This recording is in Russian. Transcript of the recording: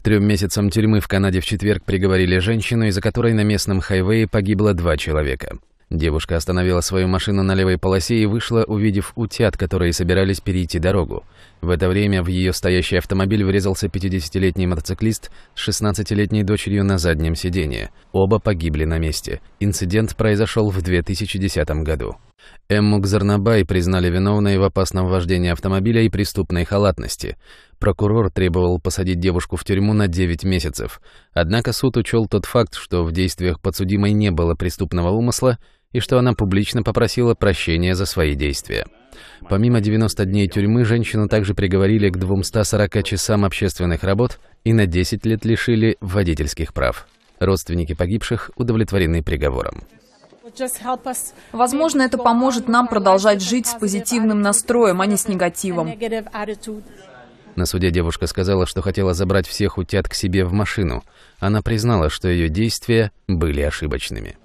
трем месяцам тюрьмы в Канаде в четверг приговорили женщину, из-за которой на местном хайвее погибло два человека. Девушка остановила свою машину на левой полосе и вышла, увидев утят, которые собирались перейти дорогу. В это время в ее стоящий автомобиль врезался 50-летний мотоциклист с 16-летней дочерью на заднем сидении. Оба погибли на месте. Инцидент произошел в 2010 году. Эмму Кзарнабай признали виновной в опасном вождении автомобиля и преступной халатности. Прокурор требовал посадить девушку в тюрьму на 9 месяцев. Однако суд учел тот факт, что в действиях подсудимой не было преступного умысла и что она публично попросила прощения за свои действия. Помимо 90 дней тюрьмы, женщину также приговорили к 240 часам общественных работ и на 10 лет лишили водительских прав. Родственники погибших удовлетворены приговором. Возможно, это поможет нам продолжать жить с позитивным настроем, а не с негативом. На суде девушка сказала, что хотела забрать всех утят к себе в машину. Она признала, что ее действия были ошибочными.